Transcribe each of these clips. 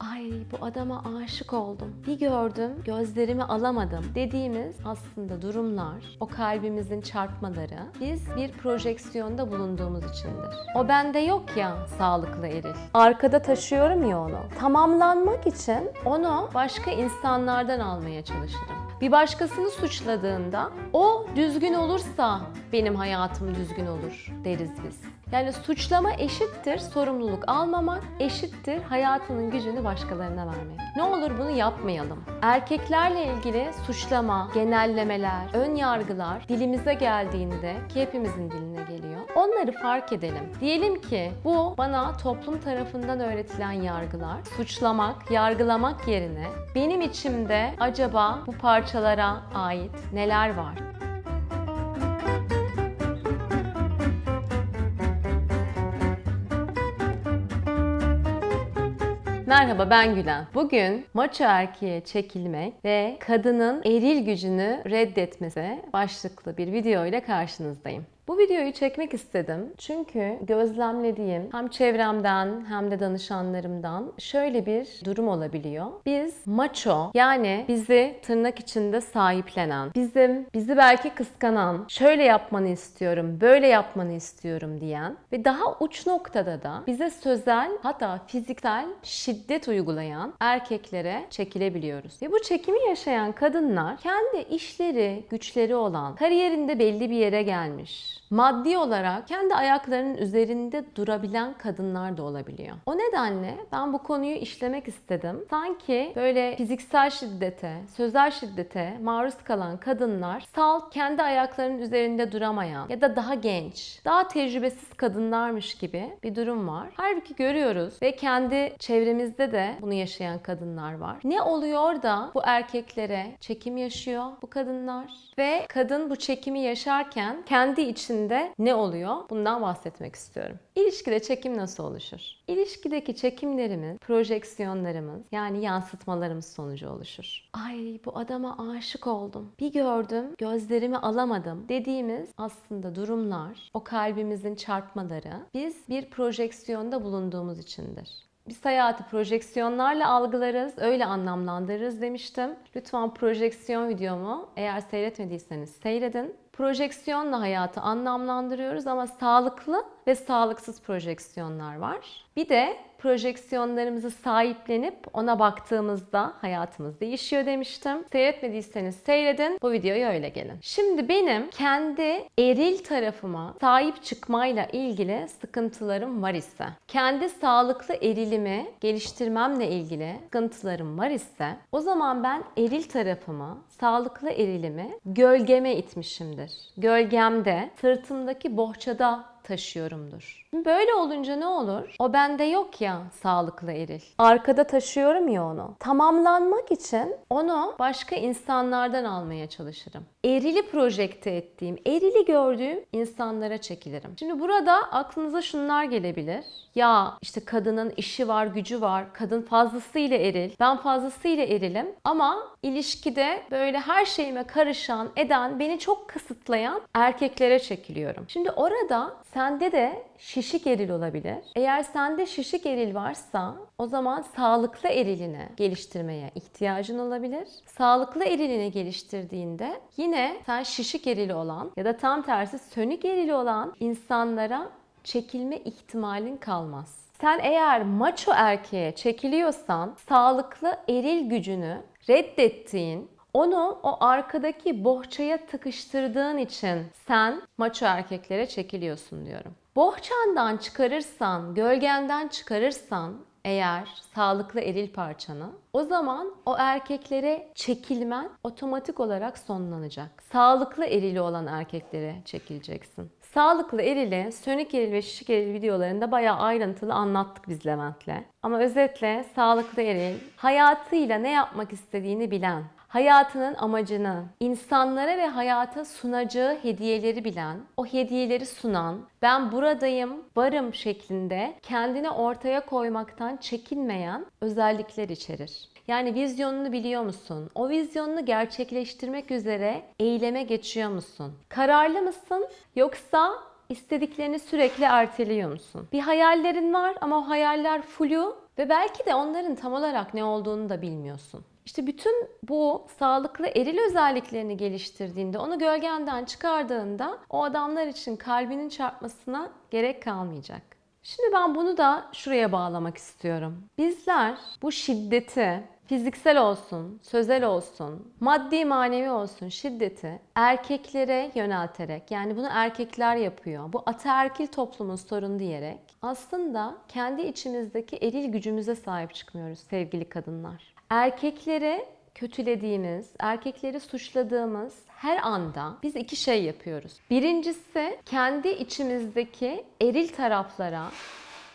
ay bu adama aşık oldum. Bir gördüm gözlerimi alamadım dediğimiz aslında durumlar, o kalbimizin çarpmaları biz bir projeksiyonda bulunduğumuz içindir. O bende yok ya sağlıklı eril. Arkada taşıyorum ya onu. Tamamlanmak için onu başka insanlardan almaya çalışırım. Bir başkasını suçladığında o düzgün olursa benim hayatım düzgün olur deriz biz. Yani suçlama eşittir sorumluluk almamak, eşittir hayatının gücünü başkalarına vermek. Ne olur bunu yapmayalım. Erkeklerle ilgili suçlama, genellemeler, ön yargılar dilimize geldiğinde ki hepimizin diline geliyor. Onları fark edelim. Diyelim ki bu bana toplum tarafından öğretilen yargılar, suçlamak, yargılamak yerine benim içimde acaba bu parçalara ait neler var? Merhaba ben Gülen. Bugün maço erkeğe çekilmek ve kadının eril gücünü reddetmesi başlıklı bir video ile karşınızdayım. Bu videoyu çekmek istedim çünkü gözlemlediğim hem çevremden hem de danışanlarımdan şöyle bir durum olabiliyor. Biz maço yani bizi tırnak içinde sahiplenen, bizim bizi belki kıskanan, şöyle yapmanı istiyorum, böyle yapmanı istiyorum diyen ve daha uç noktada da bize sözel hatta fiziksel şiddet uygulayan erkeklere çekilebiliyoruz. Ve bu çekimi yaşayan kadınlar kendi işleri, güçleri olan, kariyerinde belli bir yere gelmiş, Maddi olarak kendi ayaklarının üzerinde durabilen kadınlar da olabiliyor. O nedenle ben bu konuyu işlemek istedim. Sanki böyle fiziksel şiddete, sözel şiddete maruz kalan kadınlar sal kendi ayaklarının üzerinde duramayan ya da daha genç, daha tecrübesiz kadınlarmış gibi bir durum var. Halbuki görüyoruz ve kendi çevremizde de bunu yaşayan kadınlar var. Ne oluyor da bu erkeklere çekim yaşıyor bu kadınlar ve kadın bu çekimi yaşarken kendi içinde içinde ne oluyor? Bundan bahsetmek istiyorum. İlişkide çekim nasıl oluşur? İlişkideki çekimlerimiz, projeksiyonlarımız yani yansıtmalarımız sonucu oluşur. Ay bu adama aşık oldum. Bir gördüm, gözlerimi alamadım dediğimiz aslında durumlar, o kalbimizin çarpmaları biz bir projeksiyonda bulunduğumuz içindir. Biz hayatı projeksiyonlarla algılarız, öyle anlamlandırırız demiştim. Lütfen projeksiyon videomu eğer seyretmediyseniz seyredin. Projeksiyonla hayatı anlamlandırıyoruz ama sağlıklı ve sağlıksız projeksiyonlar var. Bir de projeksiyonlarımızı sahiplenip ona baktığımızda hayatımız değişiyor demiştim. Seyretmediyseniz seyredin. Bu videoyu öyle gelin. Şimdi benim kendi eril tarafıma sahip çıkmayla ilgili sıkıntılarım var ise, kendi sağlıklı erilimi geliştirmemle ilgili sıkıntılarım var ise, o zaman ben eril tarafımı, sağlıklı erilimi gölgeme itmişimdir. Gölgemde, sırtımdaki bohçada taşıyorumdur. Böyle olunca ne olur? O bende yok ya sağlıklı eril. Arkada taşıyorum ya onu. Tamamlanmak için onu başka insanlardan almaya çalışırım. Erili projekte ettiğim, erili gördüğüm insanlara çekilirim. Şimdi burada aklınıza şunlar gelebilir. Ya işte kadının işi var, gücü var. Kadın fazlasıyla eril. Ben fazlasıyla erilim. Ama ilişkide böyle her şeyime karışan, eden, beni çok kısıtlayan erkeklere çekiliyorum. Şimdi orada Sende de şişik eril olabilir. Eğer sende şişik eril varsa o zaman sağlıklı erilini geliştirmeye ihtiyacın olabilir. Sağlıklı erilini geliştirdiğinde yine sen şişik erili olan ya da tam tersi sönük erili olan insanlara çekilme ihtimalin kalmaz. Sen eğer maço erkeğe çekiliyorsan sağlıklı eril gücünü reddettiğin onu o arkadaki bohçaya tıkıştırdığın için sen maço erkeklere çekiliyorsun diyorum. Bohçandan çıkarırsan, gölgenden çıkarırsan eğer sağlıklı eril parçanı o zaman o erkeklere çekilmen otomatik olarak sonlanacak. Sağlıklı erili olan erkeklere çekileceksin. Sağlıklı erili, sönük eril ve şişik eril videolarında bayağı ayrıntılı anlattık biz Levent'le. Ama özetle sağlıklı eril hayatıyla ne yapmak istediğini bilen, hayatının amacını, insanlara ve hayata sunacağı hediyeleri bilen, o hediyeleri sunan, ben buradayım, varım şeklinde kendini ortaya koymaktan çekinmeyen özellikler içerir. Yani vizyonunu biliyor musun? O vizyonunu gerçekleştirmek üzere eyleme geçiyor musun? Kararlı mısın yoksa istediklerini sürekli erteliyor musun? Bir hayallerin var ama o hayaller flu ve belki de onların tam olarak ne olduğunu da bilmiyorsun. İşte bütün bu sağlıklı eril özelliklerini geliştirdiğinde, onu gölgenden çıkardığında o adamlar için kalbinin çarpmasına gerek kalmayacak. Şimdi ben bunu da şuraya bağlamak istiyorum. Bizler bu şiddeti fiziksel olsun, sözel olsun, maddi manevi olsun şiddeti erkeklere yönelterek yani bunu erkekler yapıyor. Bu ataerkil toplumun sorunu diyerek aslında kendi içimizdeki eril gücümüze sahip çıkmıyoruz sevgili kadınlar erkeklere kötülediğimiz, erkekleri suçladığımız her anda biz iki şey yapıyoruz. Birincisi kendi içimizdeki eril taraflara,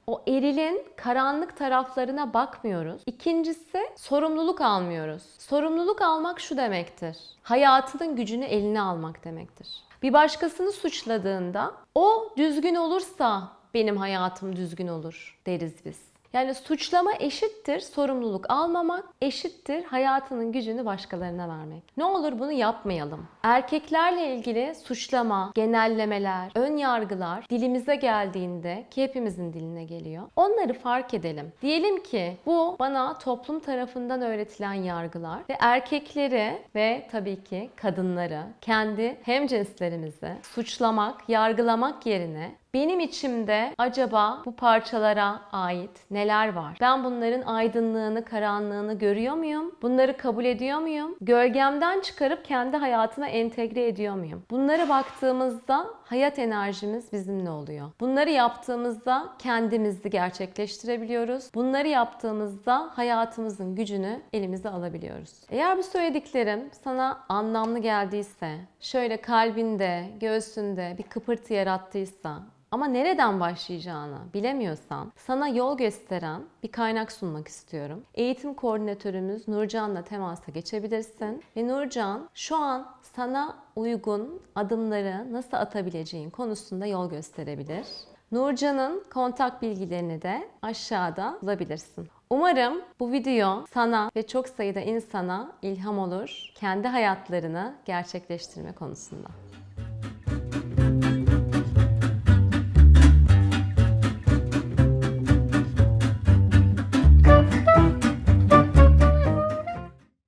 o erilin karanlık taraflarına bakmıyoruz. İkincisi sorumluluk almıyoruz. Sorumluluk almak şu demektir. Hayatının gücünü eline almak demektir. Bir başkasını suçladığında o düzgün olursa benim hayatım düzgün olur deriz biz. Yani suçlama eşittir sorumluluk almamak, eşittir hayatının gücünü başkalarına vermek. Ne olur bunu yapmayalım. Erkeklerle ilgili suçlama, genellemeler, ön yargılar dilimize geldiğinde ki hepimizin diline geliyor. Onları fark edelim. Diyelim ki bu bana toplum tarafından öğretilen yargılar ve erkekleri ve tabii ki kadınları kendi hemcinslerimizi suçlamak, yargılamak yerine benim içimde acaba bu parçalara ait neler var? Ben bunların aydınlığını, karanlığını görüyor muyum? Bunları kabul ediyor muyum? Gölgemden çıkarıp kendi hayatıma entegre ediyor muyum? Bunlara baktığımızda hayat enerjimiz bizimle oluyor. Bunları yaptığımızda kendimizi gerçekleştirebiliyoruz. Bunları yaptığımızda hayatımızın gücünü elimize alabiliyoruz. Eğer bu söylediklerim sana anlamlı geldiyse, şöyle kalbinde, göğsünde bir kıpırtı yarattıysa, ama nereden başlayacağını bilemiyorsan sana yol gösteren bir kaynak sunmak istiyorum. Eğitim koordinatörümüz Nurcan'la temasa geçebilirsin ve Nurcan şu an sana uygun adımları nasıl atabileceğin konusunda yol gösterebilir. Nurcan'ın kontak bilgilerini de aşağıda bulabilirsin. Umarım bu video sana ve çok sayıda insana ilham olur kendi hayatlarını gerçekleştirme konusunda.